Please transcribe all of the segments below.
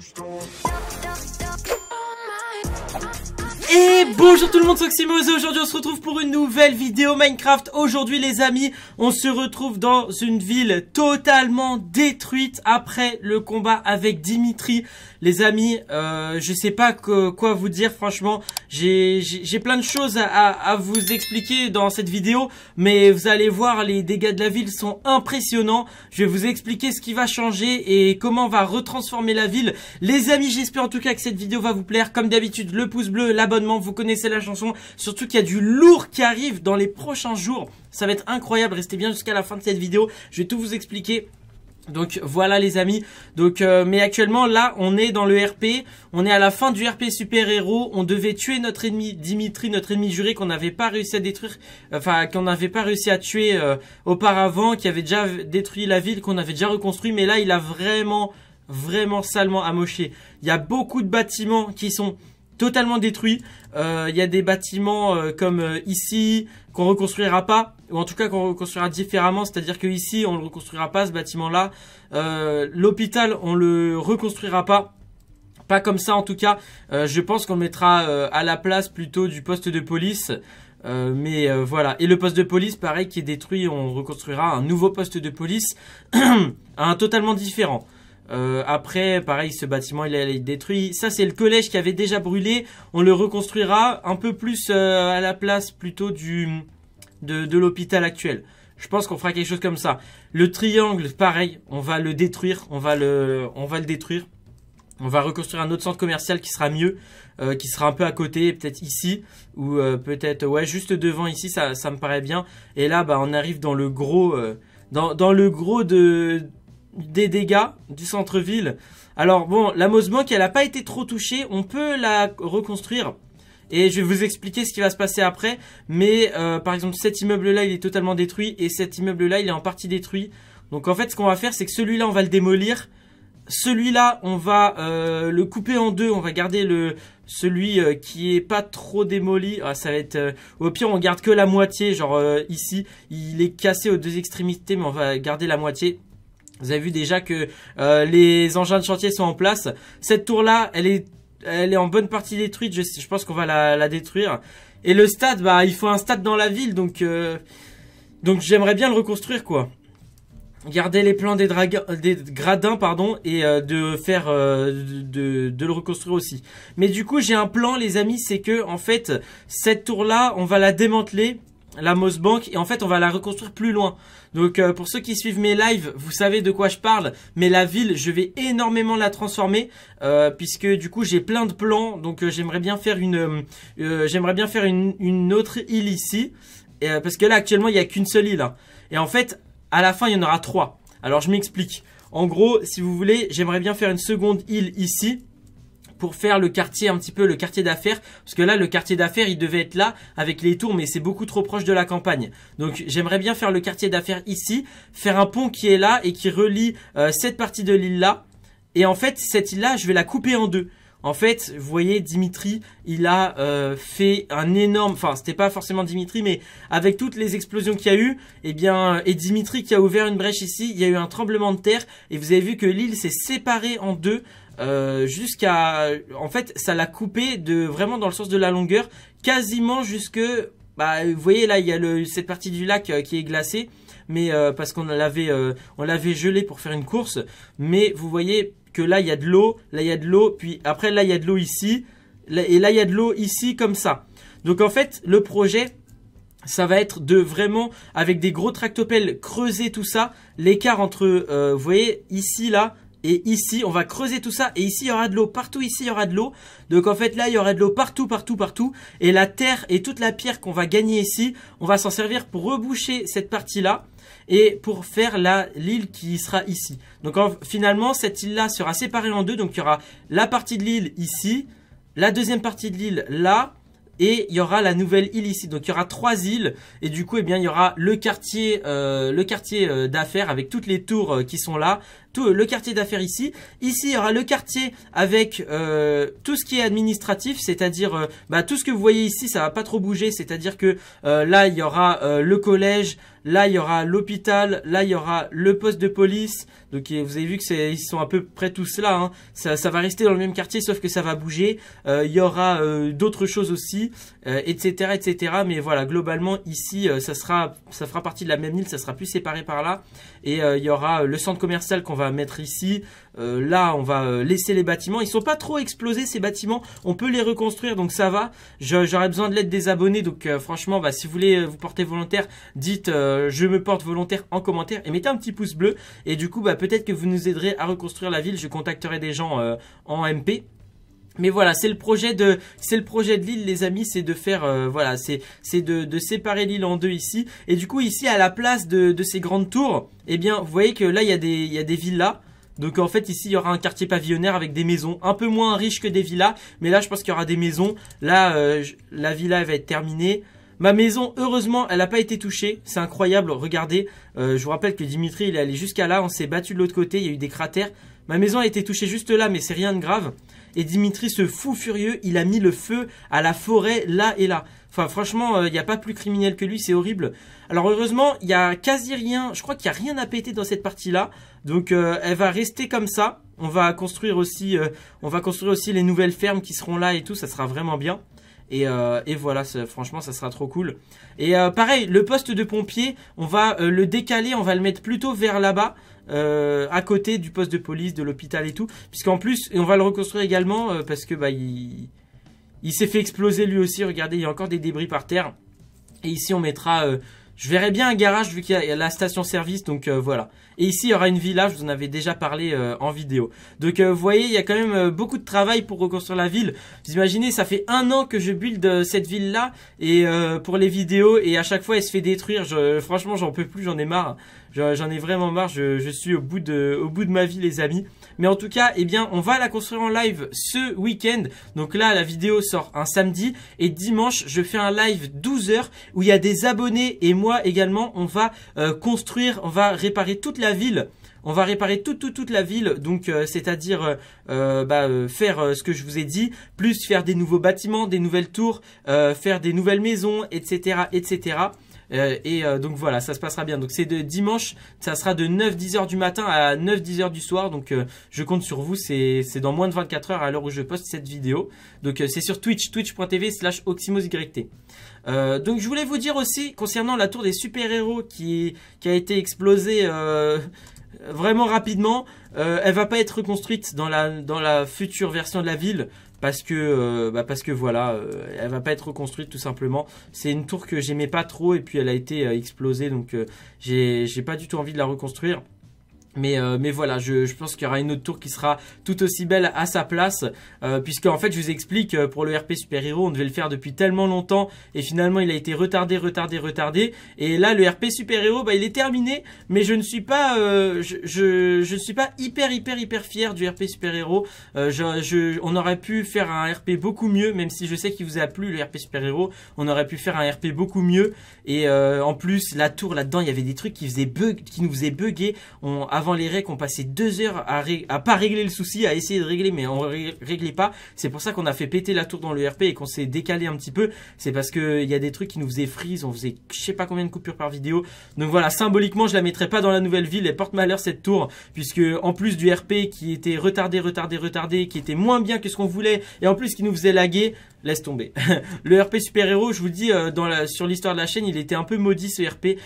Stop, stop, stop. Et bonjour tout le monde, c'est Oxymose aujourd'hui on se retrouve pour une nouvelle vidéo Minecraft. Aujourd'hui les amis, on se retrouve dans une ville totalement détruite après le combat avec Dimitri. Les amis, euh, je sais pas quoi vous dire franchement, j'ai plein de choses à, vous expliquer dans cette vidéo, mais vous allez voir les dégâts de la ville sont impressionnants. Je vais vous expliquer ce qui va changer et comment on va retransformer la ville. Les amis, j'espère en tout cas que cette vidéo va vous plaire. Comme d'habitude, le pouce bleu, la vous connaissez la chanson, surtout qu'il y a du lourd qui arrive dans les prochains jours, ça va être incroyable, restez bien jusqu'à la fin de cette vidéo, je vais tout vous expliquer. Donc voilà les amis, donc euh, mais actuellement là on est dans le RP, on est à la fin du RP super héros, on devait tuer notre ennemi Dimitri, notre ennemi juré qu'on n'avait pas réussi à détruire, enfin qu'on n'avait pas réussi à tuer euh, auparavant, qui avait déjà détruit la ville, qu'on avait déjà reconstruit, mais là il a vraiment vraiment salement amoché. Il y a beaucoup de bâtiments qui sont totalement détruit. Euh, il y a des bâtiments euh, comme euh, ici qu'on reconstruira pas, ou en tout cas qu'on reconstruira différemment, c'est-à-dire que ici on le reconstruira pas ce bâtiment-là. L'hôpital on le reconstruira pas. Pas comme ça en tout cas. je pense qu'on mettra à la place plutôt du poste de police. mais voilà. Et le poste de police, pareil, qui est détruit, on reconstruira un nouveau poste de police, un totalement différent. Euh, après, pareil, ce bâtiment, il est détruit. Ça, c'est le collège qui avait déjà brûlé. On le reconstruira un peu plus euh, à la place plutôt du de, l'hôpital actuel. Je pense qu'on fera quelque chose comme ça. Le triangle, pareil, on va le détruire. On va le, on va le détruire. On va reconstruire un autre centre commercial qui sera mieux, euh, qui sera un peu à côté, peut-être ici, ou euh, peut-être ouais juste devant ici, ça, ça me paraît bien. Et là, bah, on arrive dans le gros, dans le gros de des dégâts du centre-ville. Alors bon, la qui elle n'a pas été trop touchée. On peut la reconstruire. Et je vais vous expliquer ce qui va se passer après. Mais euh, par exemple, cet immeuble-là, il est totalement détruit. Et cet immeuble-là, il est en partie détruit. Donc en fait, ce qu'on va faire, c'est que celui-là, on va le démolir. Celui-là, on va euh, le couper en deux. On va garder le celui euh, qui est pas trop démoli. Ah, ça va être au pire, on garde que la moitié. Genre ici, il est cassé aux deux extrémités, mais on va garder la moitié. Vous avez vu déjà que euh, les engins de chantier sont en place. Cette tour-là, elle est, elle est en bonne partie détruite. Je, pense qu'on va la, détruire. Et le stade, bah, il faut un stade dans la ville, donc euh, donc j'aimerais bien le reconstruire, quoi. Garder les plans des, des gradins, pardon, et euh, de faire de, le reconstruire aussi. Mais du coup, j'ai un plan, les amis, c'est que en fait, cette tour-là, on va la démanteler la Mosbank et en fait on va la reconstruire plus loin. Donc euh, pour ceux qui suivent mes lives, vous savez de quoi je parle, mais la ville je vais énormément la transformer euh, puisque du coup j'ai plein de plans donc euh, j'aimerais bien faire une j'aimerais bien faire une, autre île ici parce que là actuellement il n'y a qu'une seule île et en fait à la fin il y en aura trois. Alors je m'explique. En gros si vous voulez j'aimerais bien faire une seconde île ici pour faire le quartier un petit peu le quartier d'affaires parce que là le quartier d'affaires il devait être là avec les tours mais c'est beaucoup trop proche de la campagne donc j'aimerais bien faire le quartier d'affaires ici faire un pont qui est là et qui relie euh, cette partie de l'île là et en fait cette île là je vais la couper en deux en fait, vous voyez, Dimitri, il a euh, fait un énorme... Enfin, c'était pas forcément Dimitri, mais avec toutes les explosions qu'il y a eu, et eh bien, euh, et Dimitri qui a ouvert une brèche ici, il y a eu un tremblement de terre, et vous avez vu que l'île s'est séparée en deux. Euh, jusqu'à en fait ça l'a coupé de vraiment dans le sens de la longueur quasiment jusque bah vous voyez là il y a cette partie du lac euh, qui est glacée mais euh, parce qu'on l'avait on l'avait gelé pour faire une course mais vous voyez que là il y a de l'eau là il y a de l'eau puis après là il y a de l'eau ici et là il y a de l'eau ici comme ça donc en fait le projet ça va être de vraiment, avec des gros tractopelles, creuser tout ça. L'écart entre, vous voyez, ici, là, et ici, on va creuser tout ça. Et ici, il y aura de l'eau. Partout ici, il y aura de l'eau. Donc en fait, là, il y aura de l'eau partout, partout, partout. Et la terre et toute la pierre qu'on va gagner ici, on va s'en servir pour reboucher cette partie-là et pour faire l'île qui sera ici. Donc finalement, cette île-là sera séparée en deux. Donc il y aura la partie de l'île ici, la deuxième partie de l'île là, et il y aura la nouvelle île ici. Donc il y aura trois îles et du coup eh bien il y aura le quartier euh, le quartier euh, d'affaires avec toutes les tours euh, qui sont là, euh, le quartier d'affaires ici. Ici, il y aura le quartier avec euh, tout ce qui est administratif, c'est-à-dire euh, bah, tout ce que vous voyez ici, ça va pas trop bouger, c'est-à-dire que là, il y aura le collège, là, il y aura l'hôpital, là, il y aura le poste de police. Donc, vous avez vu que ils sont à peu près tous là. Hein. Ça, ça, va rester dans le même quartier, sauf que ça va bouger. il y aura d'autres choses aussi, etc., etc. Mais voilà, globalement, ici, ça sera, ça fera partie de la même île, ça sera plus séparé par là. Et il y aura le centre commercial qu'on va va mettre ici. Euh, là, on va euh, laisser les bâtiments. Ils sont pas trop explosés, ces bâtiments. On peut les reconstruire, donc ça va. J'aurais besoin de l'aide des abonnés. Donc, euh, franchement, bah, si vous voulez vous porter volontaire, dites je me porte volontaire en commentaire. Et mettez un petit pouce bleu. Et du coup, bah, peut-être que vous nous aiderez à reconstruire la ville. Je contacterai des gens en MP. Mais voilà, c'est le projet de c'est le projet de l'île les amis, c'est de faire euh, voilà, c'est c'est de, séparer l'île en deux ici et du coup ici à la place de, ces grandes tours, eh bien, vous voyez que là il y a des il y a des villas donc en fait ici il y aura un quartier pavillonnaire avec des maisons un peu moins riches que des villas mais là je pense qu'il y aura des maisons là euh, la villa elle va être terminée Ma maison, heureusement, elle n'a pas été touchée. C'est incroyable, regardez. Euh, je vous rappelle que Dimitri, il est allé jusqu'à là. On s'est battu de l'autre côté, il y a eu des cratères. Ma maison a été touchée juste là, mais c'est rien de grave. Et Dimitri, ce fou furieux, il a mis le feu à la forêt là et là. Enfin, franchement, euh, il n'y a pas plus criminel que lui, c'est horrible. Alors, heureusement, il n'y a quasi rien. Je crois qu'il n'y a rien à péter dans cette partie-là. Donc, euh, elle va rester comme ça. On va construire aussi, on va construire aussi les nouvelles fermes qui seront là et tout. Ça sera vraiment bien. Euh, et, voilà, franchement, ça sera trop cool. Et euh, pareil, le poste de pompier, on va euh, le décaler, on va le mettre plutôt vers là-bas, à côté du poste de police, de l'hôpital et tout. Puisqu'en plus, on va le reconstruire également parce que bah, il, il s'est fait exploser lui aussi. Regardez, il y a encore des débris par terre. Et ici, on mettra je verrais bien un garage vu qu'il y a la station-service, donc euh, voilà. Et ici, il y aura une villa, je vous en avais déjà parlé euh, en vidéo. Donc euh, vous voyez, il y a quand même beaucoup de travail pour reconstruire la ville. Vous imaginez, ça fait un an que je build cette ville-là et pour les vidéos, et à chaque fois, elle se fait détruire. Je, franchement, j'en peux plus, j'en ai marre. J'en ai vraiment marre, je, suis au bout, de, au bout de ma vie les amis. Mais en tout cas, eh bien, on va la construire en live ce week-end. Donc là, la vidéo sort un samedi et dimanche, je fais un live 12h où il y a des abonnés et moi également, on va euh, construire, on va réparer toute la ville. On va réparer toute toute toute la ville, donc euh, c'est-à-dire euh, bah, faire ce que je vous ai dit, plus faire des nouveaux bâtiments, des nouvelles tours, faire des nouvelles maisons, etc., etc. Euh, et euh, donc voilà, ça se passera bien. Donc c'est de dimanche, ça sera de 9-10 heures du matin à 9-10 heures du soir. Donc euh, je compte sur vous, c'est dans moins de 24 heures à l'heure où je poste cette vidéo. Donc c'est sur Twitch, twitch.tv slash oxymosYT. donc je voulais vous dire aussi concernant la tour des super-héros qui, a été explosée vraiment rapidement, elle elle va pas être reconstruite dans la future version de la ville parce que euh, bah, parce que voilà, euh, elle va pas être reconstruite tout simplement. C'est une tour que j'aimais pas trop et puis elle a été euh, explosée donc j'ai pas du tout envie de la reconstruire. Mais, euh, mais voilà, je, pense qu'il y aura une autre tour qui sera tout aussi belle à sa place, euh, puisque en fait je vous explique, euh, pour le RP Super Hero, on devait le faire depuis tellement longtemps, et finalement il a été retardé, retardé, retardé, et là le RP Super Hero, bah, il est terminé, mais je ne suis pas, je, je, je, ne suis pas hyper, hyper, hyper fier du RP Super Hero, on aurait pu faire un RP beaucoup mieux, même si je sais qu'il vous a plu le RP Super Hero, on aurait pu faire un RP beaucoup mieux, et en plus la tour là-dedans, il y avait des trucs qui, faisaient bug, qui nous faisaient bugger, avant les règles, on passait deux heures à, à pas régler le souci, à essayer de régler, mais on ré... réglait pas. C'est pour ça qu'on a fait péter la tour dans le RP et qu'on s'est décalé un petit peu. C'est parce que il y a des trucs qui nous faisaient freeze, on faisait je sais pas combien de coupures par vidéo. Donc voilà, symboliquement, je la mettrai pas dans la nouvelle ville et porte malheur cette tour, puisque en plus du RP qui était retardé, retardé, retardé, qui était moins bien que ce qu'on voulait, et en plus qui nous faisait laguer, laisse tomber. le RP super héros, je vous dis, euh, dans la, sur l'histoire de la chaîne, il était un peu maudit ce RP.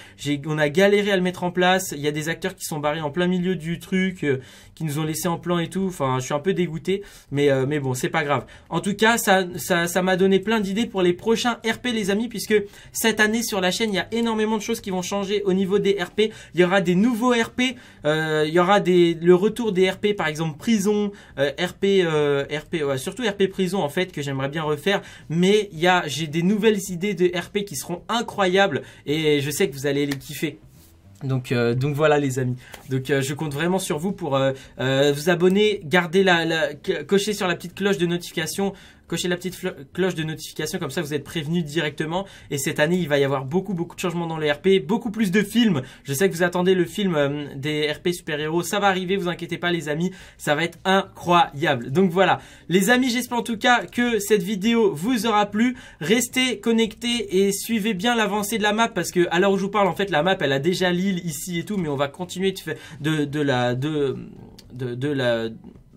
On a galéré à le mettre en place. Il y a des acteurs qui sont barrés en plein milieu du truc, euh, qui nous ont laissé en plan et tout. Enfin, je suis un peu dégoûté, mais, euh, mais bon, c'est pas grave. En tout cas, ça m'a ça, m'a donné plein d'idées pour les prochains RP, les amis, puisque cette année sur la chaîne, il y a énormément de choses qui vont changer au niveau des RP. Il y aura des nouveaux RP, euh, il y aura des, le retour des RP, par exemple prison, RP, RP, surtout RP prison en fait, que j'aimerais bien refaire. Mais il y j'ai des nouvelles idées de RP qui seront incroyables et je sais que vous allez les kiffer. Donc, euh, donc voilà les amis. Donc euh, je compte vraiment sur vous pour euh, vous abonner, garder la, la cocher sur la petite cloche de notification Cochez la petite cloche de notification, comme ça vous êtes prévenu directement. Et cette année, il va y avoir beaucoup, beaucoup de changements dans les RP, beaucoup plus de films. Je sais que vous attendez le film euh, des RP super-héros. Ça va arriver, vous inquiétez pas les amis, ça va être incroyable. Donc voilà, les amis, j'espère en tout cas que cette vidéo vous aura plu. Restez connectés et suivez bien l'avancée de la map parce que alors l'heure où je vous parle, en fait, la map, elle a déjà l'île ici et tout, mais on va continuer de, de, de la... de, de, de la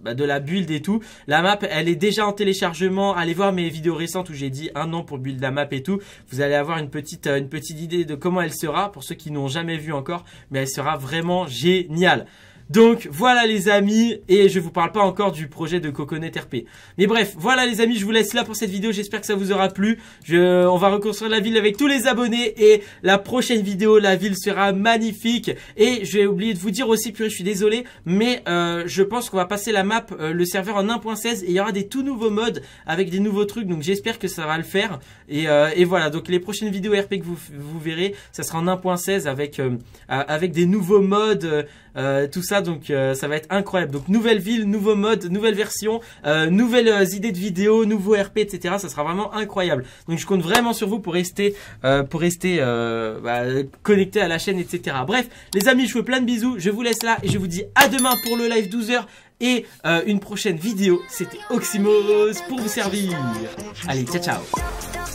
bah, de la build et tout. La map, elle est déjà en téléchargement. Allez voir mes vidéos récentes où j'ai dit un an pour build la map et tout. Vous allez avoir une petite, euh, une petite idée de comment elle sera pour ceux qui n'ont jamais vu encore. Mais elle sera vraiment géniale. Donc voilà les amis, et je vous parle pas encore du projet de Coconut RP. Mais bref, voilà les amis, je vous laisse là pour cette vidéo, j'espère que ça vous aura plu. Je, on va reconstruire la ville avec tous les abonnés, et la prochaine vidéo, la ville sera magnifique. Et j'ai oublié de vous dire aussi, purée, je suis désolé, mais euh, je pense qu'on va passer la map, euh, le serveur en 1.16, et il y aura des tout nouveaux modes avec des nouveaux trucs, donc j'espère que ça va le faire. Et, euh, voilà, donc les prochaines vidéos RP que vous, vous verrez, ça sera en 1.16 avec, avec des nouveaux modes, tout ça donc euh, ça va être incroyable. Donc nouvelle ville, nouveau mode, nouvelle version, euh, nouvelles euh, idées de vidéos, nouveau RP, etc. Ça sera vraiment incroyable. Donc je compte vraiment sur vous pour rester, pour rester bah, connecté à la chaîne, etc. Bref, les amis, je vous fais plein de bisous, je vous laisse là et je vous dis à demain pour le live 12h et une prochaine vidéo. C'était Oxymos pour vous servir. Allez, ciao ciao